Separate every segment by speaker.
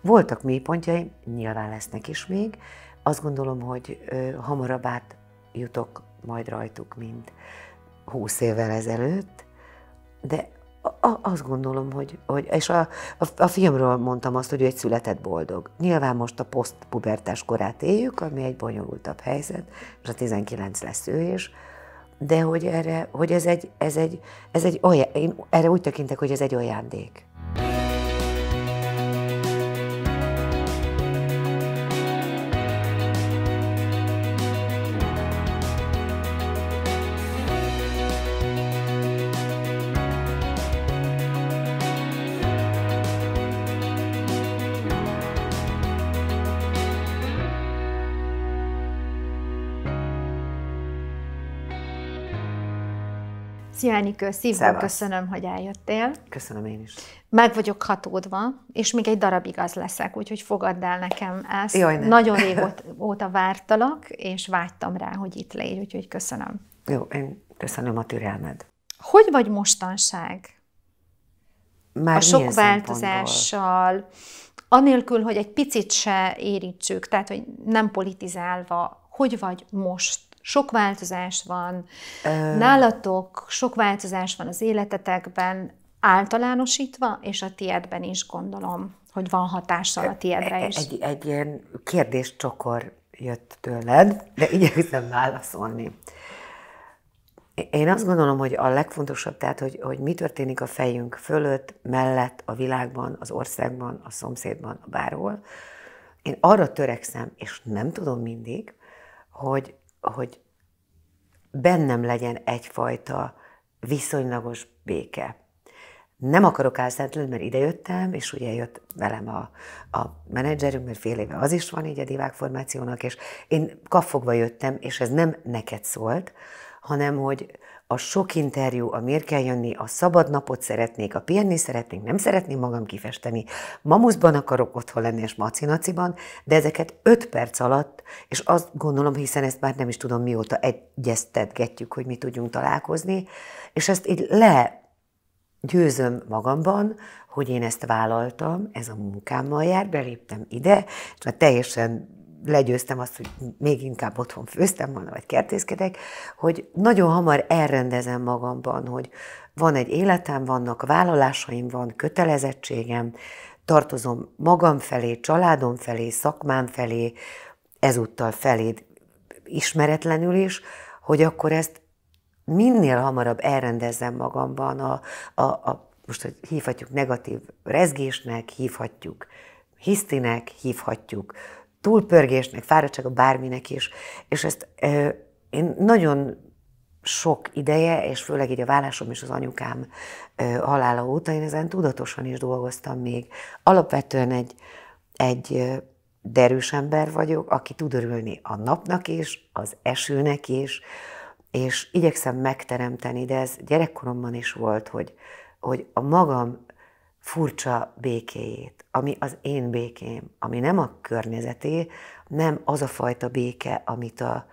Speaker 1: Voltak mélypontjaim, nyilván lesznek is még. Azt gondolom, hogy ö, hamarabb átjutok majd rajtuk, mint húsz évvel ezelőtt, de a, azt gondolom, hogy, hogy és a, a, a filmről mondtam azt, hogy ő egy született boldog. Nyilván most a posztpubertás korát éljük, ami egy bonyolultabb helyzet, és a 19 lesz ő is, de hogy, erre, hogy ez egy, ez egy, ez egy olyan, én erre úgy tekintek, hogy ez egy ajándék.
Speaker 2: Enikő, szívből köszönöm, hogy eljöttél.
Speaker 1: Köszönöm én is.
Speaker 2: Meg vagyok hatódva, és még egy darabig az leszek, úgyhogy fogadd el nekem ezt. Jaj, ne. Nagyon régóta vártalak, és vágytam rá, hogy itt légy, úgyhogy köszönöm.
Speaker 1: Jó, én köszönöm a türelmed.
Speaker 2: Hogy vagy mostanság?
Speaker 1: Már a sok változással,
Speaker 2: anélkül, hogy egy picit se érítsük, tehát, hogy nem politizálva, hogy vagy most? sok változás van, Ö... nálatok sok változás van az életetekben, általánosítva, és a tiédben is gondolom, hogy van hatással a tiédre e, is. Egy,
Speaker 1: egy ilyen kérdéscsokor jött tőled, de igyekszem válaszolni. Én azt gondolom, hogy a legfontosabb, tehát, hogy, hogy mi történik a fejünk fölött, mellett, a világban, az országban, a szomszédban, a bárhol. Én arra törekszem, és nem tudom mindig, hogy hogy bennem legyen egyfajta viszonylagos béke. Nem akarok álszentlenül, mert idejöttem, és ugye jött velem a, a menedzserünk, mert fél éve az is van így a divák formációnak, és én kapfogva jöttem, és ez nem neked szólt, hanem hogy, a sok interjú, a miért kell jönni, a szabad napot szeretnék, a pihenni szeretnék, nem szeretném magam kifesteni, mamuszban akarok otthon lenni és macinaciban, de ezeket öt perc alatt, és azt gondolom, hiszen ezt már nem is tudom mióta egyeztetgetjük, hogy mi tudjunk találkozni, és ezt így le győzöm magamban, hogy én ezt vállaltam, ez a munkámmal jár, beléptem ide, és már teljesen legyőztem azt, hogy még inkább otthon főztem volna, vagy kertészkedek, hogy nagyon hamar elrendezem magamban, hogy van egy életem, vannak vállalásaim, van kötelezettségem, tartozom magam felé, családom felé, szakmám felé, ezúttal feléd ismeretlenül is, hogy akkor ezt minél hamarabb elrendezzem magamban a, a, a most hogy hívhatjuk negatív rezgésnek, hívhatjuk hisztinek, hívhatjuk túlpörgésnek, fáradtsága bárminek is. És ezt ö, én nagyon sok ideje, és főleg így a vállásom és az anyukám ö, halála óta, én ezen tudatosan is dolgoztam még. Alapvetően egy, egy derűs ember vagyok, aki tud örülni a napnak is, az esőnek is, és igyekszem megteremteni, de ez gyerekkoromban is volt, hogy, hogy a magam furcsa békéjét, ami az én békém, ami nem a környezeté, nem az a fajta béke, amit a,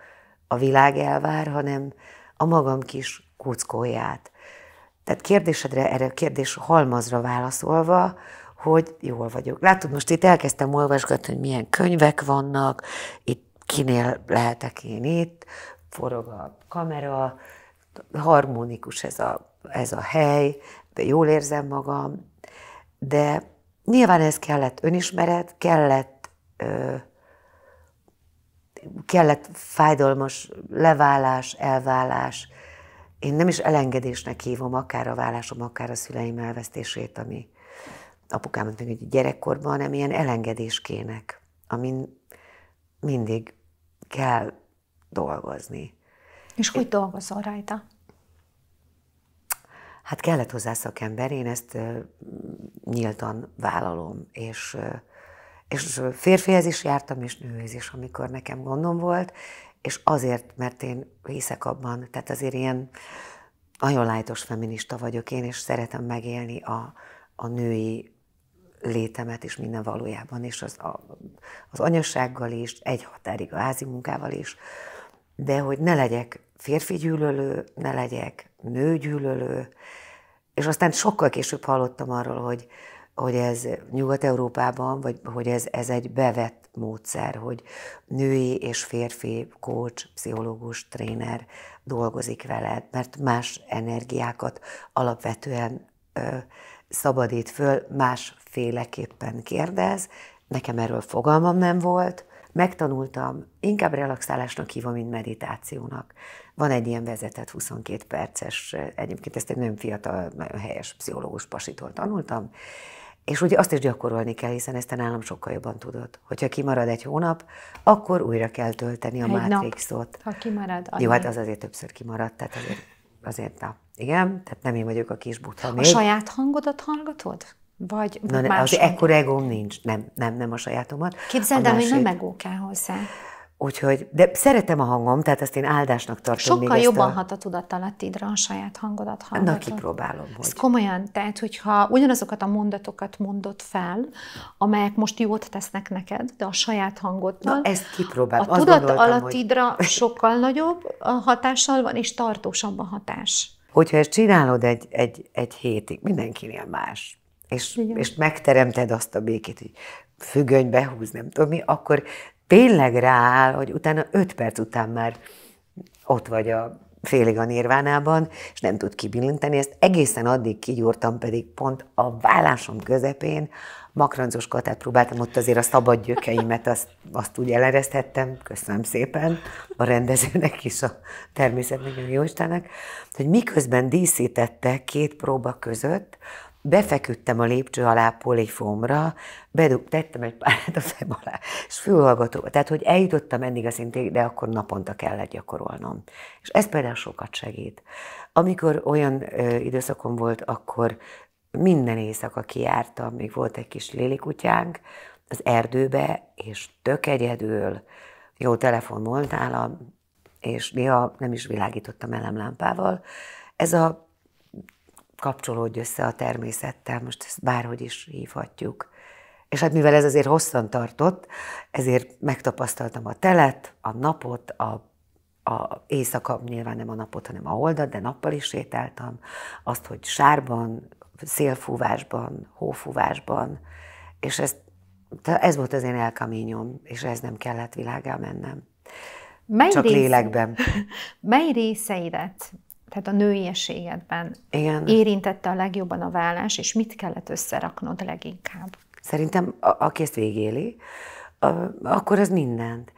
Speaker 1: a világ elvár, hanem a magam kis kuckóját. Tehát kérdésedre, erre a kérdés halmazra válaszolva, hogy jól vagyok. Látod, most itt elkezdtem olvasgatni, hogy milyen könyvek vannak, itt kinél lehetek én itt, forog a kamera, harmonikus ez a, ez a hely, de jól érzem magam, de nyilván ez kellett önismeret, kellett, ö, kellett fájdalmas leválás, elválás. Én nem is elengedésnek hívom akár a vállásom, akár a szüleim elvesztését, ami apukámat még egy gyerekkorban, hanem ilyen elengedéskének, amin mindig kell dolgozni.
Speaker 2: És hogy dolgozol rajta?
Speaker 1: Hát kellett hozzá szakember, én ezt nyíltan vállalom, és, és férfihez is jártam, és nőhöz is, amikor nekem gondom volt, és azért, mert én hiszek abban, tehát azért ilyen nagyon lájtos feminista vagyok én, és szeretem megélni a, a női létemet is minden valójában, és az, a, az anyassággal is, egy határig a házi munkával is, de hogy ne legyek gyűlölő ne legyek, gyűlölő, és aztán sokkal később hallottam arról, hogy, hogy ez Nyugat-Európában, vagy hogy ez, ez egy bevett módszer, hogy női és férfi coach, pszichológus, tréner dolgozik veled, mert más energiákat alapvetően ö, szabadít föl, másféleképpen kérdez. Nekem erről fogalmam nem volt. Megtanultam, inkább relaxálásnak hívom, mint meditációnak. Van egy ilyen vezetett 22 perces, egyébként ezt egy nagyon fiatal, nagyon helyes pszichológus pasitól tanultam, és ugye azt is gyakorolni kell, hiszen ezt a nálam sokkal jobban tudod. Hogyha kimarad egy hónap, akkor újra kell tölteni a egy Matrixot.
Speaker 2: Nap, ha kimarad. Annyi. Jó, hát az
Speaker 1: azért többször kimarad, tehát azért, azért na. Igen, tehát nem én vagyok a kis butha még. A saját
Speaker 2: hangodat hallgatod? Vagy Na, más az ekkor
Speaker 1: egóm nincs, nem, nem, nem a sajátomat. Képzeld el, hogy nem
Speaker 2: egó kell hozzá.
Speaker 1: Úgyhogy, de szeretem a hangom, tehát ezt én áldásnak tartom. Sokkal még jobban a... hat
Speaker 2: a tudattalattidra a saját hangodat hallgatod. Na,
Speaker 1: kipróbálom. Hogy... Ez
Speaker 2: komolyan, tehát hogyha ugyanazokat a mondatokat mondod fel, amelyek most jót tesznek neked, de a saját hangoddal. Na, ezt
Speaker 1: kipróbálom. A tudattalattidra hogy...
Speaker 2: sokkal nagyobb a hatással van, és tartósabb a hatás.
Speaker 1: Hogyha ezt csinálod egy, egy, egy hétig, mindenkinél más, és, és megteremted azt a békét, hogy függönybe húz, nem tudom mi, akkor tényleg rááll, hogy utána öt perc után már ott vagy a félig a nirvánában, és nem tud kibillinteni, ezt egészen addig kigyúrtam, pedig pont a vállásom közepén makrancos katát próbáltam, ott azért a szabad gyökeimet, azt, azt úgy eleresztettem, köszönöm szépen a rendezőnek is, a természetnek, a Jóistennek, hogy miközben díszítette két próba között, befeküdtem a lépcső alá polifómra, tettem egy párát a fejem alá, és fülhallgató. Tehát, hogy eljutottam eddig a szintén, de akkor naponta kellett gyakorolnom. És ez például sokat segít. Amikor olyan ö, időszakom volt, akkor minden éjszaka kiártam, még volt egy kis lélikutyánk, az erdőbe, és tök egyedül, jó telefon volt nálam, és néha nem is világítottam elemlámpával. Ez a kapcsolódj össze a természettel, most ezt bárhogy is hívhatjuk. És hát mivel ez azért hosszan tartott, ezért megtapasztaltam a telet, a napot, a, a éjszaka, nyilván nem a napot, hanem a holdat, de nappal is sétáltam, azt, hogy sárban, szélfúvásban, hófúvásban, és ez, ez volt az én elkaményom, és ez nem kellett világá mennem.
Speaker 2: Mely Csak rész... lélekben. Mely részeidet tehát a nőiességedben Igen. érintette a legjobban a vállás, és mit kellett összeraknod leginkább?
Speaker 1: Szerintem, a, aki ezt végéli, a, akkor az mindent.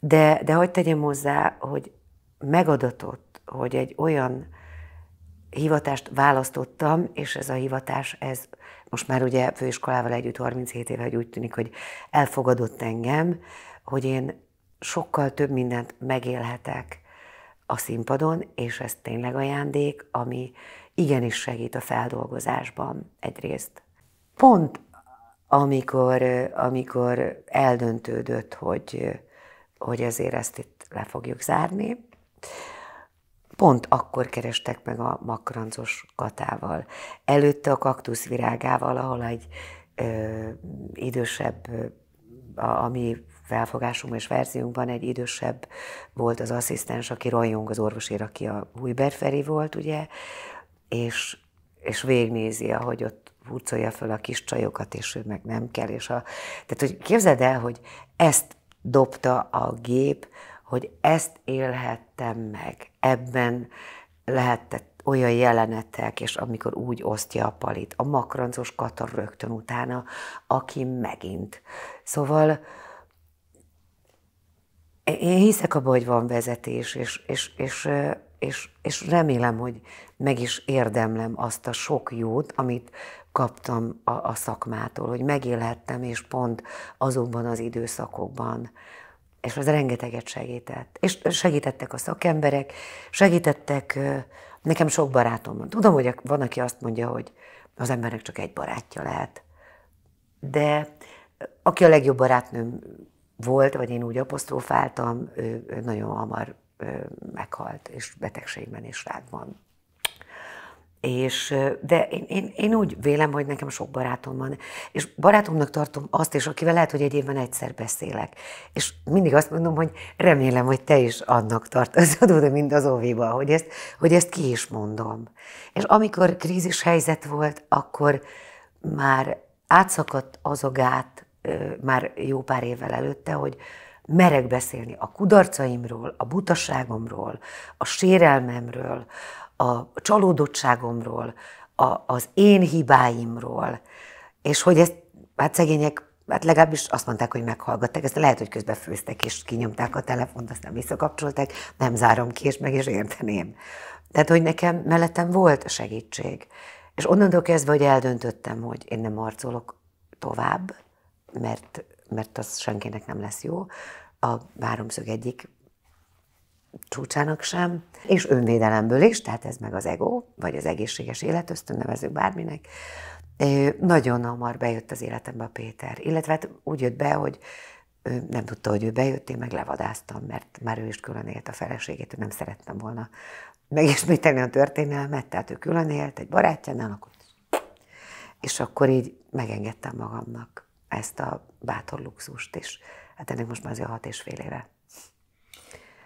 Speaker 1: De, de hogy tegyem hozzá, hogy megadatott, hogy egy olyan hivatást választottam, és ez a hivatás, ez most már ugye főiskolával együtt 37 éve, hogy úgy tűnik, hogy elfogadott engem, hogy én sokkal több mindent megélhetek, a színpadon, és ez tényleg ajándék, ami igenis segít a feldolgozásban egyrészt. Pont amikor, amikor eldöntődött, hogy, hogy ezért ezt itt le fogjuk zárni, pont akkor kerestek meg a makrancos katával. Előtte a kaktuszvirágával, ahol egy ö, idősebb, a, a mi felfogásunkban és verziónkban egy idősebb volt az asszisztens, aki rajong az orvosér, aki a Újber Feri volt, ugye, és, és végnézi, ahogy ott hurcolja föl a kis csajokat, és ő meg nem kell. És a... Tehát, hogy képzeld el, hogy ezt dobta a gép, hogy ezt élhettem meg. Ebben lehetett olyan jelenetek, és amikor úgy osztja a palit, a makrancos katar rögtön utána, aki megint. Szóval én hiszek abban, hogy van vezetés, és, és, és, és, és remélem, hogy meg is érdemlem azt a sok jót, amit kaptam a, a szakmától, hogy megélhettem, és pont azokban az időszakokban. És az rengeteget segített. És segítettek a szakemberek, segítettek nekem sok barátom Tudom, hogy van, aki azt mondja, hogy az embernek csak egy barátja lehet. De aki a legjobb barátnőm volt, vagy én úgy apostrofáltam, ő, ő nagyon hamar ő, meghalt, és betegségben rád van. És, de én, én, én úgy vélem, hogy nekem sok barátom van, és barátomnak tartom azt és akivel lehet, hogy egy évben egyszer beszélek. És mindig azt mondom, hogy remélem, hogy te is annak tartozod oda, mint az óviba, hogy ezt, hogy ezt ki is mondom. És amikor krízis helyzet volt, akkor már átszakadt az a gát, már jó pár évvel előtte, hogy merek beszélni a kudarcaimról, a butaságomról, a sérelmemről, a csalódottságomról, a, az én hibáimról, és hogy ezt, hát szegények, hát legalábbis azt mondták, hogy meghallgatták, ezt lehet, hogy közben főztek, és kinyomták a telefont, aztán visszakapcsolták, nem zárom ki, és meg is érteném. Tehát, hogy nekem mellettem volt segítség. És onnantól kezdve, hogy eldöntöttem, hogy én nem arcolok tovább, mert, mert az senkinek nem lesz jó, a háromszög egyik csúcsának sem, és önvédelemből is, tehát ez meg az ego, vagy az egészséges életöztön nevező bárminek. Nagyon hamar bejött az életembe a Péter, illetve hát úgy jött be, hogy ő nem tudta, hogy ő bejött, én meg levadáztam, mert már ő is külön élt a feleségét, ő nem szerettem volna megismételni a történelmet, tehát ő külön élt egy barátjánál, akkor és akkor így megengedtem magamnak ezt a bátor luxust is. Hát ennek most már azért hat és fél éve.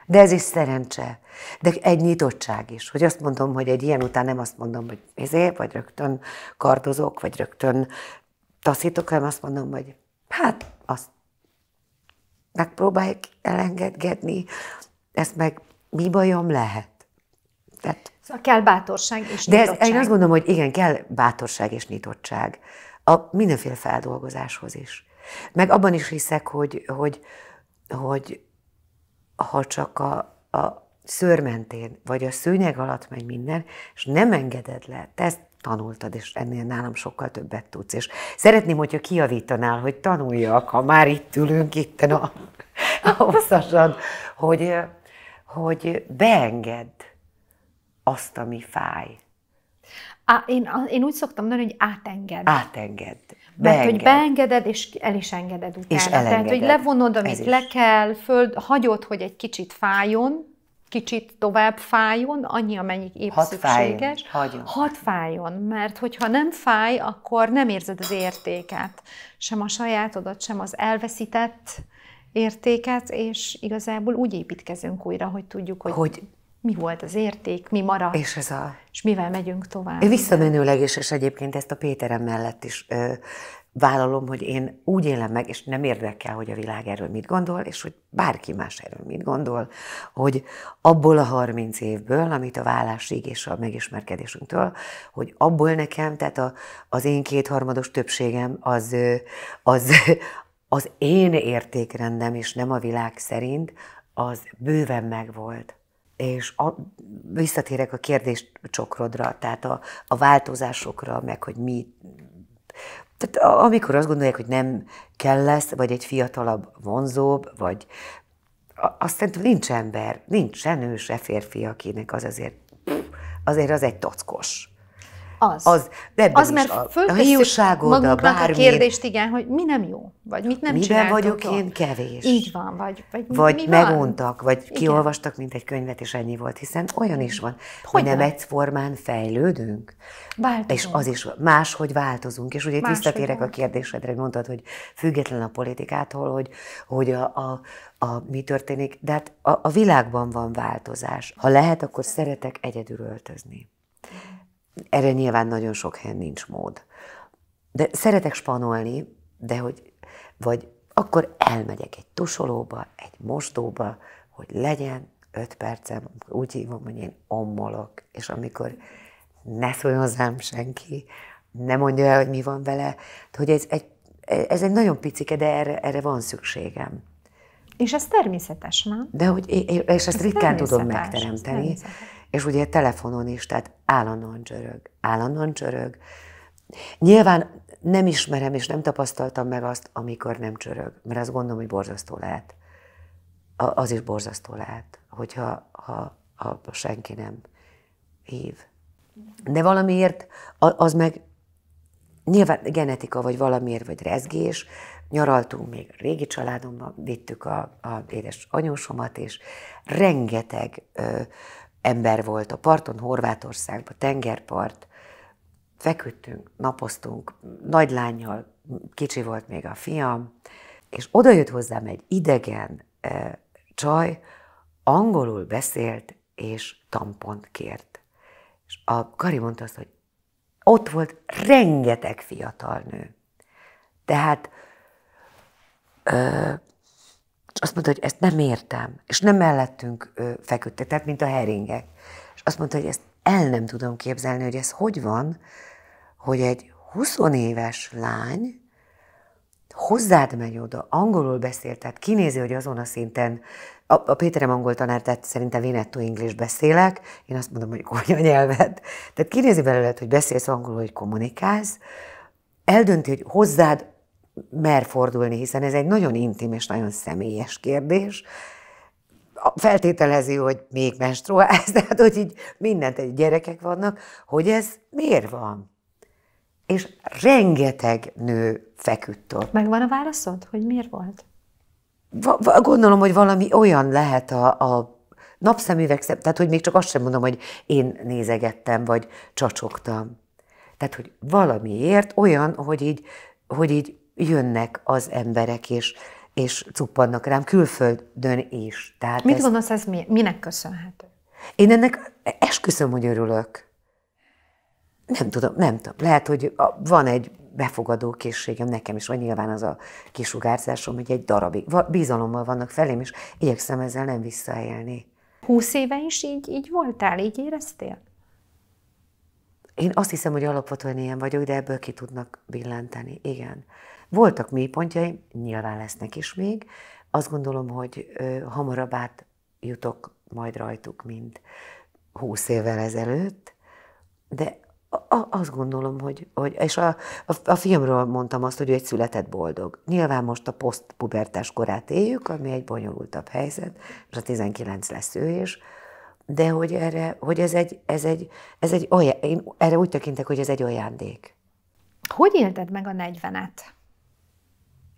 Speaker 1: De ez is szerencse. De egy nyitottság is, hogy azt mondom, hogy egy ilyen után nem azt mondom, hogy ezért, vagy rögtön kardozok, vagy rögtön taszítok, hanem azt mondom, hogy hát azt megpróbáljuk elengedgetni, ezt meg mi bajom lehet.
Speaker 2: Tehát, szóval kell bátorság és nyitottság. De ez, én azt mondom, hogy
Speaker 1: igen, kell bátorság és nyitottság, a mindenféle feldolgozáshoz is. Meg abban is hiszek, hogy, hogy, hogy ha csak a, a szőrmentén, vagy a szőnyeg alatt megy minden, és nem engeded le, te ezt tanultad, és ennél nálam sokkal többet tudsz. És szeretném, hogyha kiavítanál, hogy tanuljak, ha már itt ülünk, itt a, a hosszasan, hogy, hogy beengedd azt, ami fáj.
Speaker 2: Á, én, én úgy szoktam mondani, hogy átenged. Átenged.
Speaker 1: Beenged. Mert hogy
Speaker 2: beengeded, és el is engeded utána. És elengeded. Tehát, hogy levonod, amit le kell, föld, hagyod, hogy egy kicsit fájjon, kicsit tovább fájjon, annyi, amennyi épp Hat szükséges. Fájjon. Hat fájjon, mert hogyha nem fáj, akkor nem érzed az értéket. Sem a sajátodat, sem az elveszített értéket, és igazából úgy építkezünk újra, hogy tudjuk, hogy, hogy mi volt az érték, mi maradt, és, ez a... és mivel megyünk tovább. Én visszamenőleg
Speaker 1: és, és egyébként ezt a Péterem mellett is ö, vállalom, hogy én úgy élem meg, és nem érdekel, hogy a világ erről mit gondol, és hogy bárki más erről mit gondol, hogy abból a 30 évből, amit a vállásig és a megismerkedésünktől, hogy abból nekem, tehát a, az én kétharmados többségem az, az, az én értékrendem, és nem a világ szerint, az bőven megvolt és a, visszatérek a csokrodra, tehát a, a változásokra, meg hogy mi... Tehát amikor azt gondolják, hogy nem kell lesz, vagy egy fiatalabb, vonzóbb, vagy azt szerintem nincs ember, nincs se nő, se férfi, akinek az azért, azért az egy tockos.
Speaker 2: Az. Az, az mert a, a hiúságod, a bármi. kérdést, igen, hogy mi nem jó, vagy mit nem Miben vagyok én kevés? Így van, vagy Vagy, vagy mi meguntak,
Speaker 1: van? vagy igen. kiolvastak, mint egy könyvet, és ennyi volt, hiszen olyan is van, hogy, hogy nem egyformán fejlődünk. Változunk. És az is máshogy változunk. És ugye itt visszatérek a kérdésedre, hogy mondtad, hogy független a politikától, hogy, hogy a, a a, mi történik, de hát a, a világban van változás. Ha lehet, akkor szeretek egyedül öltözni erre nyilván nagyon sok helyen nincs mód. De szeretek spanolni, de hogy, vagy akkor elmegyek egy tusolóba, egy mosdóba, hogy legyen öt percem, úgy hívom, hogy én ommolok, és amikor ne szóljon hozzám senki, ne mondja el, hogy mi van vele, de hogy ez egy, ez egy nagyon picike, de erre, erre van szükségem.
Speaker 2: És ez természetes, nem? De hogy, és ezt ez ritkán tudom megteremteni. Ez
Speaker 1: és ugye telefonon is, tehát állandóan csörög, állandóan csörög. Nyilván nem ismerem és nem tapasztaltam meg azt, amikor nem csörög, mert azt gondolom, hogy borzasztó lehet. A, az is borzasztó lehet, hogyha ha, ha senki nem hív. De valamiért az meg nyilván genetika, vagy valamiért, vagy rezgés. Nyaraltunk még régi családomban, vittük a, a édes anyósomat, és rengeteg ö, ember volt a parton, Horvátországban, tengerpart, feküdtünk, napoztunk, nagy lányjal, kicsi volt még a fiam, és oda jött hozzám egy idegen e, csaj, angolul beszélt, és tampont kért. És a Kari mondta azt, hogy ott volt rengeteg fiatal nő. Tehát e, és azt mondta, hogy ezt nem értem, és nem mellettünk feküdtek, tehát mint a heringek. És azt mondta, hogy ezt el nem tudom képzelni, hogy ez hogy van, hogy egy 20 éves lány hozzád megy oda, angolul beszél, tehát kinézi, hogy azon a szinten, a, a Péterem angol tanár, tehát szerintem én ettől beszélek, én azt mondom, hogy konya nyelvet. Tehát kinézi belőled, hogy beszélsz angolul, hogy kommunikálsz, eldönti, hogy hozzád mer fordulni, hiszen ez egy nagyon intim és nagyon személyes kérdés. Feltételezi, hogy még menstruálsz, tehát hogy így mindent, egy gyerekek vannak, hogy ez miért van? És rengeteg nő feküdt ott. Megvan a válaszod,
Speaker 2: hogy miért volt?
Speaker 1: Va, va, gondolom, hogy valami olyan lehet a, a napszemüveg, tehát hogy még csak azt sem mondom, hogy én nézegettem, vagy csacsogtam. Tehát, hogy valamiért olyan, hogy így, hogy így jönnek az emberek, és, és cuppannak rám külföldön is. Tehát Mit ez... gondolsz,
Speaker 2: ez mi, minek köszönhető?
Speaker 1: Én ennek esküszöm, hogy örülök. Nem tudom, nem tudom. Lehet, hogy van egy befogadó készségem nekem is, vagy nyilván az a kisugárzásom, hogy egy darabig. Bizalommal vannak felém, és igyekszem ezzel nem visszaélni.
Speaker 2: Húsz éve is így, így voltál, így éreztél?
Speaker 1: Én azt hiszem, hogy alapvetően ilyen vagyok, de ebből ki tudnak billenteni, igen. Voltak mélypontjaim, nyilván lesznek is még. Azt gondolom, hogy ö, hamarabb jutok majd rajtuk, mint húsz évvel ezelőtt, de a, azt gondolom, hogy, hogy és a, a, a filmről mondtam azt, hogy ő egy született boldog. Nyilván most a posztpubertás korát éljük, ami egy bonyolultabb helyzet, és a 19 lesz ő is, de hogy erre, hogy ez egy, ez egy, ez egy olyan, én erre úgy tekintek, hogy ez egy ajándék.
Speaker 2: Hogy élted meg a 40-et?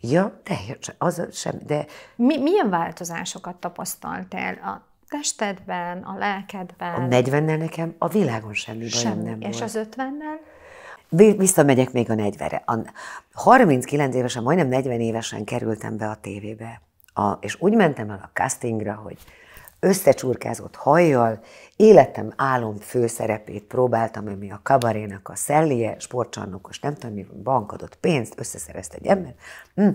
Speaker 1: Ja, teljesen, az sem, de...
Speaker 2: Mi, milyen változásokat tapasztaltál a testedben, a lelkedben? A 40
Speaker 1: nekem a világon semmi, semmi. bajom nem És volt.
Speaker 2: az 50-nel?
Speaker 1: Visszamegyek még a 40-re. A 39 évesen, majdnem 40 évesen kerültem be a tévébe. A, és úgy mentem el a castingra, hogy összecsurkázott hajjal, életem álom főszerepét próbáltam, ami a kabarénak a szellie, sportcsarnokos, nem tudom, mi bank adott pénzt, összeszerezte egy ember. Hm.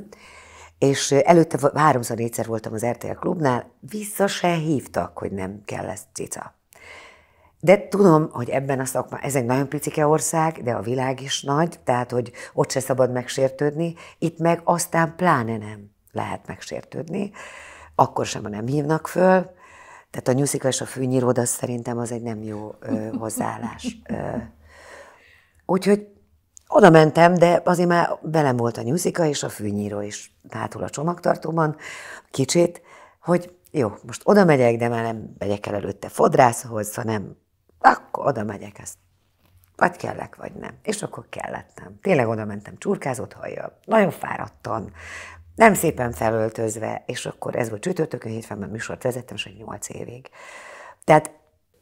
Speaker 1: És előtte háromszor, négyszer voltam az RTL klubnál, vissza se hívtak, hogy nem kell lesz cica. De tudom, hogy ebben a szakmában, ez egy nagyon picike ország, de a világ is nagy, tehát hogy ott se szabad megsértődni, itt meg aztán pláne nem lehet megsértődni, akkor sem, ha nem hívnak föl, tehát a nyuszika és a fűnyíród, az szerintem az egy nem jó ö, hozzáállás. Ö, úgyhogy oda mentem, de azért már velem volt a nyuszika és a fűnyíró is hátul a csomagtartóban, kicsit, hogy jó, most oda megyek, de már nem megyek el előtte fodrászhoz, hanem akkor oda megyek, ezt vagy kellek, vagy nem. És akkor kellettem. Tényleg oda mentem csurkázott hajjal, nagyon fáradtan, nem szépen felöltözve, és akkor ez volt csütörtökön, hétfőn a műsort vezettem, és 8 évig. Tehát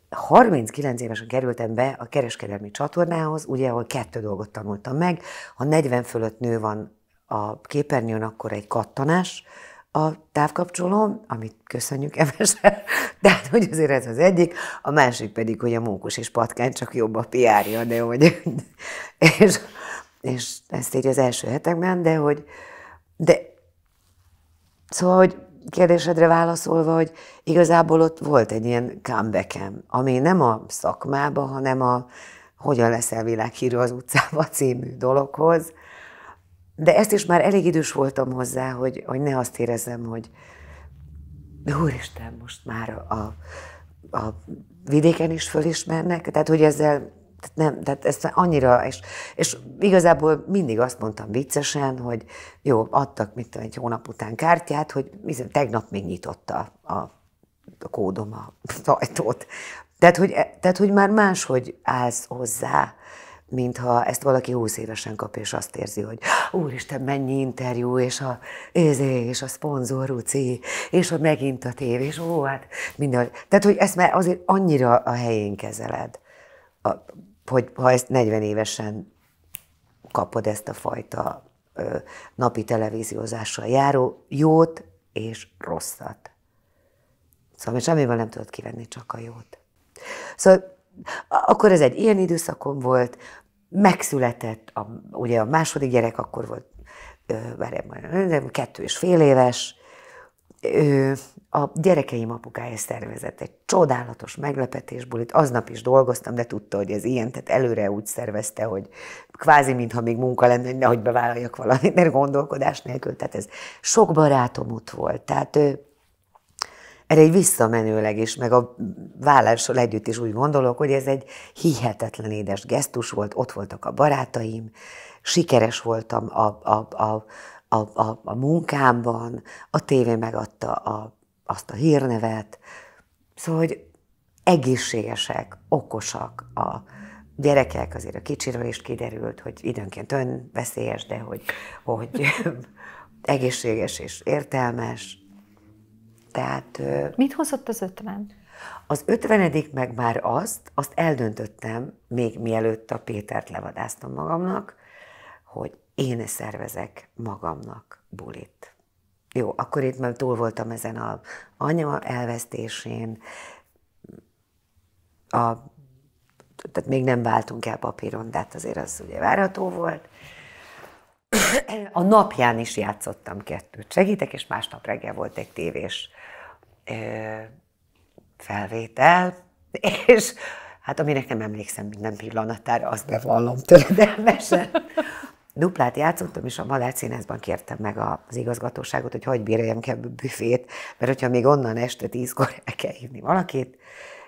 Speaker 1: 39 évesen kerültem be a kereskedelmi csatornához, ugye, ahol kettő dolgot tanultam meg. Ha 40 fölött nő van a képernyőn, akkor egy kattanás a távkapcsolóm, amit köszönjük Emese, de hát, hogy azért ez az egyik, a másik pedig, hogy a mókus és patkány csak jobb a piárja, de hogy... És, és ezt így az első hetekben, de hogy... De Szóval, hogy kérdésedre válaszolva, hogy igazából ott volt egy ilyen comeback ami nem a szakmába, hanem a Hogyan leszel világhírű az utcába című dologhoz. De ezt is már elég idős voltam hozzá, hogy, hogy ne azt érezzem, hogy úristen, most már a, a vidéken is fölismernek, tehát hogy ezzel tehát nem, tehát ezt annyira, és, és igazából mindig azt mondtam viccesen, hogy jó, adtak mit tudom, egy hónap után kártyát, hogy tegnap még nyitotta a, a kódom a ajtót. Tehát hogy, tehát, hogy már máshogy állsz hozzá, mintha ezt valaki 20 évesen kapja, és azt érzi, hogy úristen, mennyi interjú, és a ézé, és a szponzor uci, és hogy megint a tévé, és ó, hát minden. Tehát, hogy ezt már azért annyira a helyén kezeled. A, hogy ha ezt 40 évesen kapod ezt a fajta ö, napi televíziózással járó jót és rosszat. Szóval mert semmivel nem tudod kivenni, csak a jót. Szóval akkor ez egy ilyen időszakom volt, megszületett, a, ugye a második gyerek akkor volt, várjál, kettő és fél éves, ő, a gyerekeim apukája szervezett egy csodálatos meglepetésbulit, aznap is dolgoztam, de tudta, hogy ez ilyen, tehát előre úgy szervezte, hogy kvázi, mintha még munka lenne, hogy nehogy bevállaljak valamit, mert gondolkodás nélkül, tehát ez sok barátom ott volt, tehát ő, erre egy visszamenőleg is, meg a vállással együtt is úgy gondolok, hogy ez egy hihetetlen édes gesztus volt, ott voltak a barátaim, sikeres voltam a, a, a a, a, a munkámban, a tévé megadta a, azt a hírnevet. Szóval, hogy egészségesek, okosak a gyerekek, azért a kicsiről is kiderült, hogy időnként önveszélyes, de hogy, hogy egészséges és értelmes. Tehát...
Speaker 2: Mit hozott az ötven?
Speaker 1: Az ötvenedik meg már azt, azt eldöntöttem, még mielőtt a Pétert levadáztam magamnak, hogy én szervezek magamnak bulit. Jó, akkor itt már túl voltam ezen a anya elvesztésén, a, tehát még nem váltunk el papíron, de hát azért az ugye várható volt. A napján is játszottam kettőt. Segítek, és másnap reggel volt egy tévés ö, felvétel, és hát aminek nem emlékszem minden pillanatára, azt bevallom töredelmesen duplát játszottam, és a Malács színházban kértem meg az igazgatóságot, hogy hagyj béreljem ki a büfét, mert hogyha még onnan este tízkor el kell hívni valakit,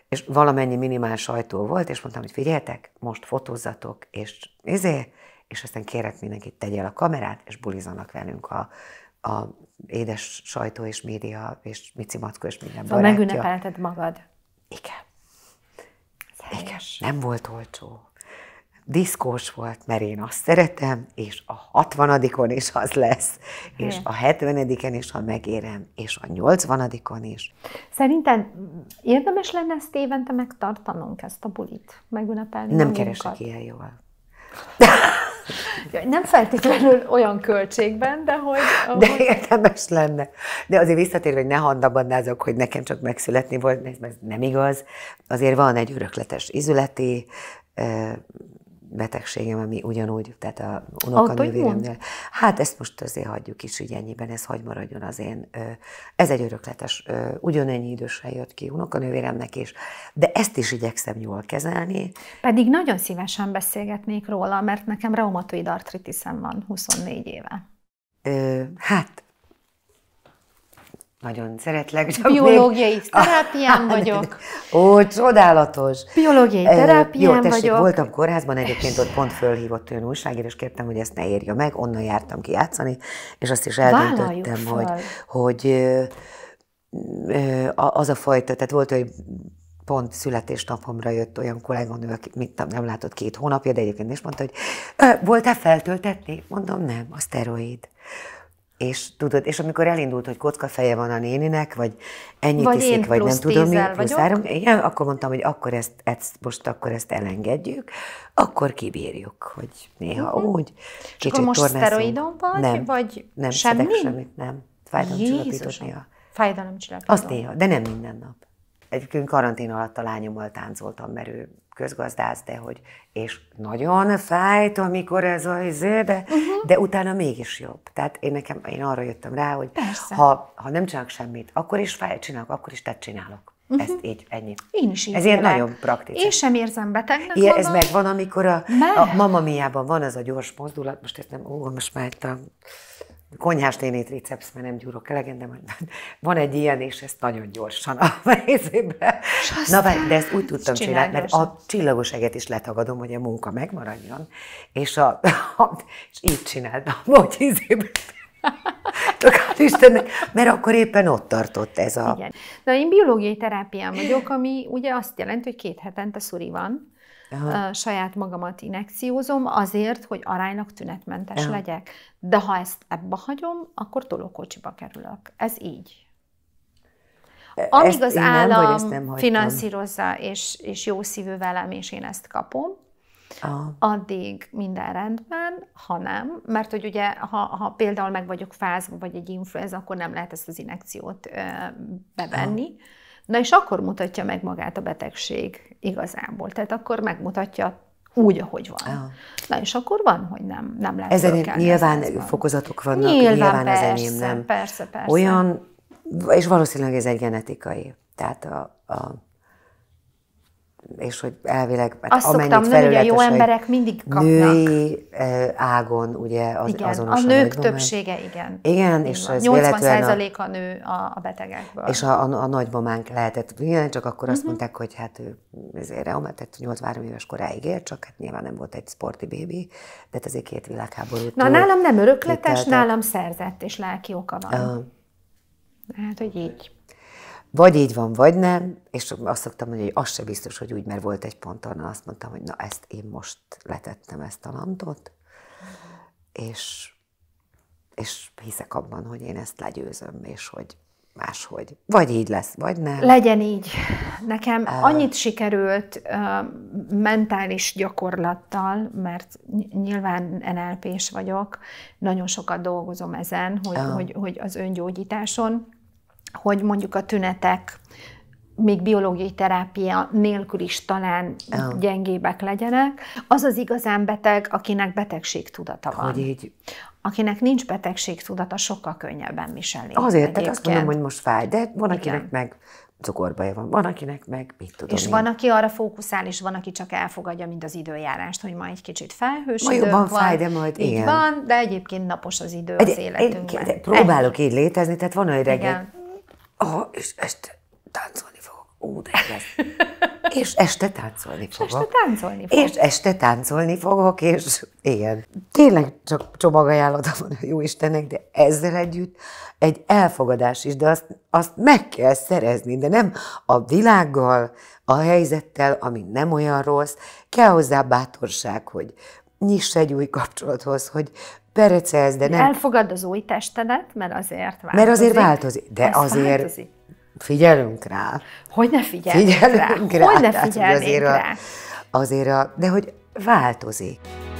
Speaker 1: és valamennyi minimál sajtó volt, és mondtam, hogy figyeljetek, most fotózzatok, és izé, és aztán kérek mindenkit, tegye el a kamerát, és bulizanak velünk a, a édes sajtó és média, és Mici Mackó és minden szóval barátja.
Speaker 2: megünnepelted magad. Igen.
Speaker 1: Igen, nem volt olcsó diszkós volt, mert én azt szeretem, és a 60-on is az lesz, és hm. a 70-en is, ha megérem, és a 80-on is.
Speaker 2: Szerinted érdemes lenne ezt évente megtartanunk, ezt a bulit, megünnepelni? Nem keresek ilyen jól. Jaj, nem feltétlenül olyan költségben, de hogy... Ahogy... De
Speaker 1: érdemes lenne. De azért visszatérve, hogy ne handabannázok, hogy nekem csak megszületni volt, mert ez nem igaz. Azért van egy örökletes izületi betegségem, ami ugyanúgy, tehát a unokanővéremnél. Hát ezt most azért hagyjuk is így ennyiben, ez hagy maradjon az én. Ez egy örökletes, ugyanennyi idősre jött ki unokanővéremnek is, de ezt is igyekszem jól kezelni.
Speaker 2: Pedig nagyon szívesen beszélgetnék róla, mert nekem reumatoid artritiszem van 24 éve.
Speaker 1: Hát nagyon szeretlek. Csak Biológiai még... terápián vagyok. Ó, csodálatos. Biológiai terápián Jó, tessék, vagyok. voltam kórházban, egyébként ott pont fölhívott olyan újságért, és kértem, hogy ezt ne érje meg, onnan jártam ki játszani, és azt is eldöntöttem, hogy, hogy az a fajta, tehát volt, hogy pont születésnapomra jött olyan kolléganő, aki mit nem látott két hónapja, de egyébként is mondta, hogy voltál feltöltetni? Mondom, nem, a szteroid. És tudod, és amikor elindult, hogy kocka feje van a néninek, vagy ennyit vagy iszik, én vagy nem tudom mi, plusz három, igen, akkor mondtam, hogy akkor ezt, ezt, most akkor ezt elengedjük, akkor kibírjuk, hogy néha uh-huh. úgy. És akkor most szteroidon vagy, nem, vagy nem semmi? Szedek semmit, nem. Fájdalomcsillapítós néha.
Speaker 2: Fájdalomcsillapító. Azt néha,
Speaker 1: de nem minden nap. Egyébként karantén alatt a lányommal táncoltam, mert ő közgazdász, de hogy, és nagyon fájt, amikor ez a izé, de, uh-huh. de utána mégis jobb. Tehát én nekem, én arra jöttem rá, hogy ha, ha nem csinálok semmit, akkor is fáj, csinálok, akkor is tehát csinálok. Uh-huh. Ezt így, ennyi. Én is így Ez ilyen nagyon praktikus. Én
Speaker 2: sem érzem betegnek Ilyen, Ez
Speaker 1: megvan, amikor a, a mamamiában van ez a gyors mozdulat, most ezt nem, ó, most már itt a konyhás nénét recepsz, mert nem gyúrok elegen, de van egy ilyen, és ezt nagyon gyorsan a részébe. Na, de ezt úgy tudtam csinálni, mert a csillagos eget is letagadom, hogy a munka megmaradjon, és, a, a és így csináltam, hogy ízébe. Istennek, mert akkor éppen ott tartott ez a... Igen.
Speaker 2: Na, én biológiai terápián vagyok, ami ugye azt jelenti, hogy két hetente szuri van, Aha. saját magamat inekciózom azért, hogy aránylag tünetmentes Aha. legyek. De ha ezt ebbe hagyom, akkor tolókocsiba kerülök. Ez így. E, Amíg az állam nem, finanszírozza, és, és jó szívű velem, és én ezt kapom, Aha. addig minden rendben, ha nem, mert hogy ugye, ha, ha például meg vagyok fázva, vagy egy influenza, akkor nem lehet ezt az inekciót ö, bevenni. Aha Na és akkor mutatja meg magát a betegség igazából. Tehát akkor megmutatja úgy, ahogy van. Ah. Na és akkor van, hogy nem, nem lehet. Ezen nyilván ez van.
Speaker 1: fokozatok vannak, nyilván, nyilván persze, ezenim nem. Persze,
Speaker 2: persze. Olyan,
Speaker 1: és valószínűleg ez egy genetikai. Tehát a, a és hogy elvileg, hát Azt amennyit szoktam, nő, ugye jó emberek mindig kapnak. Női ágon ugye az, igen, azonos a nők többsége, igen. Igen, igen és van. ez 80
Speaker 2: a, a nő a, betegekből.
Speaker 1: És a, a, a nagymamánk lehetett igen, csak akkor azt uh-huh. mondták, hogy hát ő ezért reumatett, 83 éves koráig ért csak hát nyilván nem volt egy sporti bébi, de ez hát egy két világháború. Na, nálam nem örökletes, kitelt,
Speaker 2: nálam szerzett és lelki oka van. Uh, hát, hogy így.
Speaker 1: Vagy így van, vagy nem, és azt szoktam mondani, hogy az se biztos, hogy úgy, mert volt egy ponton, azt mondtam, hogy na ezt én most letettem ezt a lantot, és, és hiszek abban, hogy én ezt legyőzöm, és hogy máshogy. Vagy így lesz, vagy nem. Legyen
Speaker 2: így. Nekem annyit sikerült uh, mentális gyakorlattal, mert nyilván NLP-s vagyok, nagyon sokat dolgozom ezen, hogy, uh, hogy, hogy az öngyógyításon, hogy mondjuk a tünetek még biológiai terápia nélkül is talán oh. gyengébbek legyenek. Az az igazán beteg, akinek tudata van. Hogy így? Akinek nincs tudata, sokkal könnyebben
Speaker 1: viseli. Azért, egyébként. tehát azt mondom, hogy most fáj, de van, Igen. akinek meg cukorbaja van, van, akinek meg mit tudom És én. van,
Speaker 2: aki arra fókuszál, és van, aki csak elfogadja mind az időjárást, hogy ma egy kicsit felhős Majd időnk van. fáj, de majd így igen. van, de egyébként napos az idő egy, az életünkben.
Speaker 1: próbálok egy. így létezni, tehát van olyan reggel, Oh, és este táncolni fogok. Ó, de lesz. És este táncolni fogok. És este táncolni fogok. És este táncolni fogok, és igen. Tényleg csak csomagajánlata van a jó Istennek, de ezzel együtt egy elfogadás is, de azt, azt meg kell szerezni, de nem a világgal, a helyzettel, ami nem olyan rossz, kell hozzá bátorság, hogy nyiss egy új kapcsolathoz, hogy perecelsz, de nem.
Speaker 2: Elfogad az új testedet, mert azért változik. Mert azért változik,
Speaker 1: de Ez azért változik. figyelünk rá.
Speaker 2: Hogy ne figyelünk, figyelünk rá. rá. Hogy ne figyelünk rá. Azért a,
Speaker 1: azért a, de hogy változik.